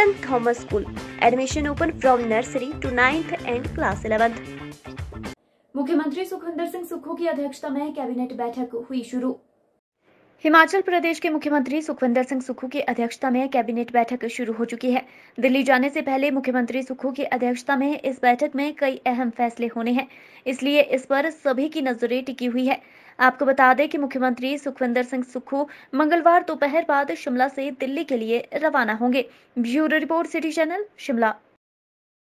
Saint Thomas school admission open from nursery to ninth and class eleventh मुख्यमंत्री सुखविंदर सिंह सुखू की अध्यक्षता में कैबिनेट बैठक हुई शुरू हिमाचल प्रदेश के मुख्यमंत्री सुखविंदर सिंह सुक्खू की अध्यक्षता में कैबिनेट बैठक शुरू हो चुकी है दिल्ली जाने से पहले मुख्यमंत्री सुक्खू की अध्यक्षता में इस बैठक में कई अहम फैसले होने हैं इसलिए इस पर सभी की नजरें टिकी हुई है आपको बता दें कि मुख्यमंत्री सुखविंदर सिंह सुक्खू मंगलवार दोपहर बाद शिमला से दिल्ली के लिए रवाना होंगे bureau report city channel Shimla